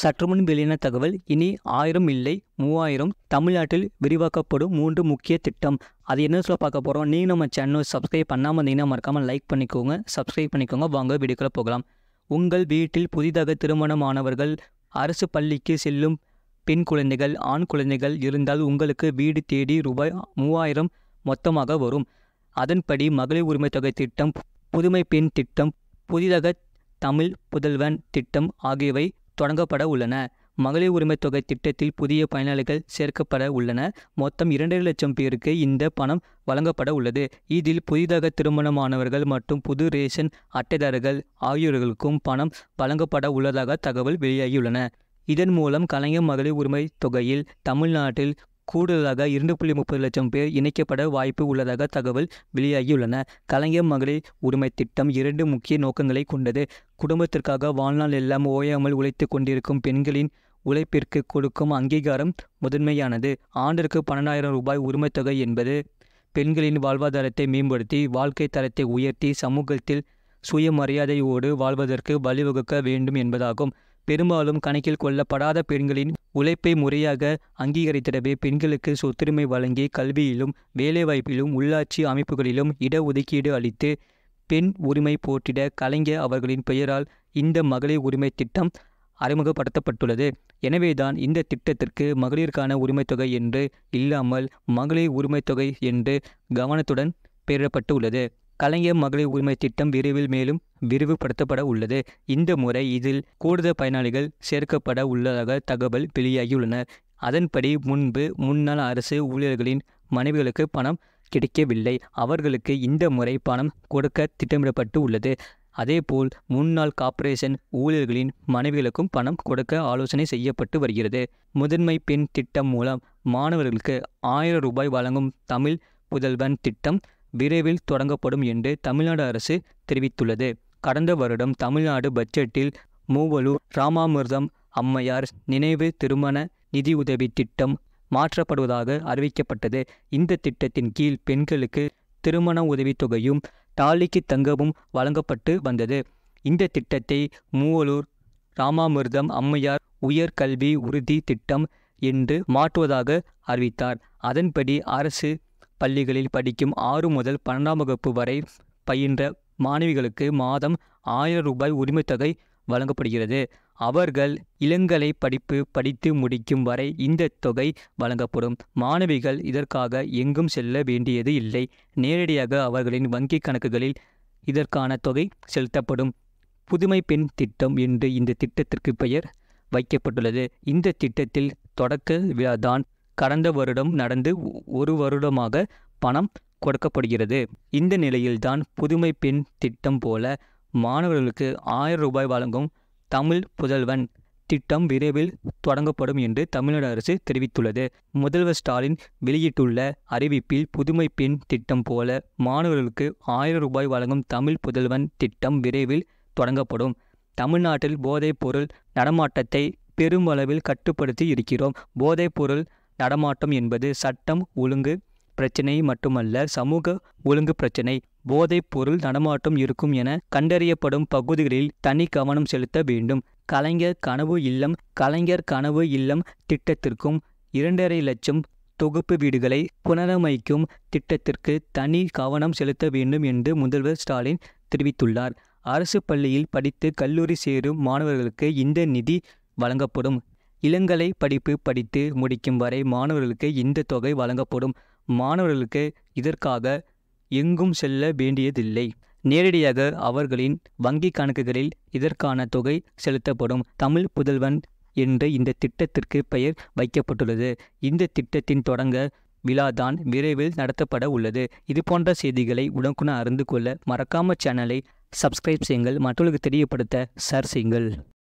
சற்று முன் வெளியான தகவல் இனி ஆயிரம் இல்லை மூவாயிரம் தமிழ்நாட்டில் விரிவாக்கப்படும் மூன்று முக்கிய திட்டம் அது என்ன சொல்ல பார்க்க போகிறோம் நீங்கள் நம்ம சேனல் சப்ஸ்கிரைப் பண்ணாமல் இருந்தீங்கன்னா மறக்காமல் லைக் பண்ணிக்கோங்க சப்ஸ்கிரைப் பண்ணிக்கோங்க வாங்க வீடியோக்குள்ளே போகலாம் உங்கள் வீட்டில் புதிதாக திருமணமானவர்கள் அரசு பள்ளிக்கு செல்லும் பெண் குழந்தைகள் ஆண் குழந்தைகள் இருந்தால் உங்களுக்கு வீடு தேடி ரூபாய் மூவாயிரம் மொத்தமாக வரும் அதன்படி மகளிர் உரிமை தொகை திட்டம் புதுமை பெண் திட்டம் புதிதாக தமிழ் புதல்வன் திட்டம் ஆகியவை தொடங்கப்பட உள்ளன மகளிர் உரிமை தொகை திட்டத்தில் புதிய பயனாளிகள் சேர்க்கப்பட உள்ளன மொத்தம் இரண்டரை லட்சம் பேருக்கு இந்த பணம் வழங்கப்பட உள்ளது இதில் புதிதாக திருமணமானவர்கள் மற்றும் புது ரேஷன் அட்டைதாரர்கள் ஆகியோர்களுக்கும் பணம் வழங்கப்பட உள்ளதாக தகவல் வெளியாகியுள்ளன இதன் மூலம் கலைஞர் மகளிர் உரிமை தொகையில் தமிழ்நாட்டில் கூடுதலாக இரண்டு புள்ளி முப்பது லட்சம் பேர் இணைக்கப்பட வாய்ப்பு உள்ளதாக தகவல் வெளியாகியுள்ளன கலைஞர் மகளிர் உரிமை திட்டம் இரண்டு முக்கிய நோக்கங்களை கொண்டது குடும்பத்திற்காக வாழ்நாள் எல்லாம் ஓயாமல் உழைத்து கொண்டிருக்கும் பெண்களின் உழைப்பிற்கு கொடுக்கும் அங்கீகாரம் முதன்மையானது ஆண்டிற்கு பன்னெண்டாயிரம் ரூபாய் உரிமைத்தொகை என்பது பெண்களின் வாழ்வாதாரத்தை மேம்படுத்தி வாழ்க்கை தரத்தை உயர்த்தி சமூகத்தில் சுயமரியாதையோடு வாழ்வதற்கு வழிவகுக்க வேண்டும் என்பதாகும் பெரும்பாலும் கணக்கில் கொள்ளப்படாத பெண்களின் உழைப்பை முறையாக அங்கீகரித்திடவே பெண்களுக்கு சொத்துரிமை வழங்கி கல்வியிலும் வேலைவாய்ப்பிலும் உள்ளாட்சி அமைப்புகளிலும் இடஒதுக்கீடு அளித்து பெண் உரிமை போற்றிட கலைஞர் அவர்களின் பெயரால் இந்த மகளிர் உரிமை திட்டம் அறிமுகப்படுத்தப்பட்டுள்ளது எனவேதான் இந்த திட்டத்திற்கு மகளிருக்கான உரிமைத்தொகை என்று இல்லாமல் மகளிர் உரிமைத்தொகை என்று கவனத்துடன் உள்ளது கலைஞர் மகளிர் உரிமை திட்டம் விரைவில் மேலும் விரிவுபடுத்தப்பட உள்ளது இந்த முறை இதில் கூடுதல் பயனாளிகள் சேர்க்கப்பட உள்ளதாக தகவல் வெளியாகியுள்ளன அதன்படி முன்பு முன்னாள் அரசு ஊழியர்களின் மனைவிகளுக்கு பணம் கிடைக்கவில்லை அவர்களுக்கு இந்த முறை பணம் கொடுக்க திட்டமிடப்பட்டு உள்ளது அதேபோல் முன்னாள் கார்ப்பரேஷன் ஊழியர்களின் மனைவிகளுக்கும் பணம் கொடுக்க ஆலோசனை செய்யப்பட்டு வருகிறது முதன்மை பெண் திட்டம் மூலம் மாணவர்களுக்கு ஆயிரம் ரூபாய் வழங்கும் தமிழ் புதல்வன் திட்டம் விரைவில் தொடங்கப்படும் என்று தமிழ்நாடு அரசு தெரிவித்துள்ளது கடந்த வருடம் தமிழ்நாடு பட்ஜெட்டில் மூவலூர் ராமாமிர்தம் அம்மையார் நினைவு திருமண நிதியுதவி திட்டம் மாற்றப்படுவதாக அறிவிக்கப்பட்டது இந்த திட்டத்தின் கீழ் பெண்களுக்கு திருமண உதவித்தொகையும் தாலிக்கு தங்கமும் வழங்கப்பட்டு வந்தது இந்த திட்டத்தை மூவலூர் ராமாமிர்தம் அம்மையார் உயர்கல்வி உறுதி திட்டம் என்று மாற்றுவதாக அறிவித்தார் அதன்படி அரசு பள்ளிகளில் படிக்கும் ஆறு முதல் பன்னெண்டாம் வகுப்பு வரை பயின்ற மாணவிகளுக்கு மாதம் ஆயிரம் ரூபாய் உரிமைத்தொகை வழங்கப்படுகிறது அவர்கள் இளங்கலை படிப்பு படித்து முடிக்கும் வரை இந்த தொகை வழங்கப்படும் மாணவிகள் இதற்காக எங்கும் செல்ல வேண்டியது இல்லை நேரடியாக அவர்களின் வங்கி கணக்குகளில் இதற்கான தொகை செலுத்தப்படும் புதுமை பெண் திட்டம் என்று இந்த திட்டத்திற்கு பெயர் வைக்கப்பட்டுள்ளது இந்த திட்டத்தில் தொடக்க விழாதான் கடந்த வருடம் நடந்து ஒரு வருடமாக பணம் கொடுக்கப்படுகிறது இந்த நிலையில்தான் புதுமை பெண் திட்டம் போல மாணவர்களுக்கு ஆயிரம் ரூபாய் வழங்கும் தமிழ் புதல்வன் திட்டம் விரைவில் தொடங்கப்படும் என்று தமிழ்நாடு அரசு தெரிவித்துள்ளது முதல்வர் ஸ்டாலின் வெளியிட்டுள்ள அறிவிப்பில் புதுமை பெண் திட்டம் போல மாணவர்களுக்கு ஆயிரம் ரூபாய் வழங்கும் தமிழ் புதல்வன் திட்டம் விரைவில் தொடங்கப்படும் தமிழ்நாட்டில் போதைப் பொருள் நடமாட்டத்தை பெருமளவில் கட்டுப்படுத்தி இருக்கிறோம் போதைப் பொருள் நடமாட்டம் என்பது சட்டம் ஒழுங்கு பிரச்சினை மட்டுமல்ல சமூக ஒழுங்கு பிரச்சினை போதைப் பொருள் நடமாட்டம் இருக்கும் என கண்டறியப்படும் பகுதிகளில் தனி கவனம் செலுத்த வேண்டும் கலைஞர் கனவு இல்லம் கலைஞர் கனவு இல்லம் திட்டத்திற்கும் இரண்டரை லட்சம் தொகுப்பு வீடுகளை புனரமைக்கும் திட்டத்திற்கு தனி கவனம் செலுத்த வேண்டும் என்று முதல்வர் ஸ்டாலின் தெரிவித்துள்ளார் அரசு பள்ளியில் படித்து கல்லூரி சேரும் மாணவர்களுக்கு இந்த நிதி வழங்கப்படும் இளங்கலை படிப்பு படித்து முடிக்கும் வரை மாணவர்களுக்கு இந்த தொகை வழங்கப்படும் மாணவர்களுக்கு இதற்காக எங்கும் செல்ல வேண்டியதில்லை நேரடியாக அவர்களின் வங்கி கணக்குகளில் இதற்கான தொகை செலுத்தப்படும் தமிழ் புதல்வன் என்று இந்த திட்டத்திற்கு பெயர் வைக்கப்பட்டுள்ளது இந்த திட்டத்தின் தொடங்க விழா தான் விரைவில் நடத்தப்பட உள்ளது இது போன்ற செய்திகளை உடனுக்குடன் அறிந்து கொள்ள மறக்காம சேனலை சப்ஸ்கிரைப் செய்யுங்கள் மற்றவர்களுக்கு தெரியப்படுத்த ஷேர் செய்யுங்கள்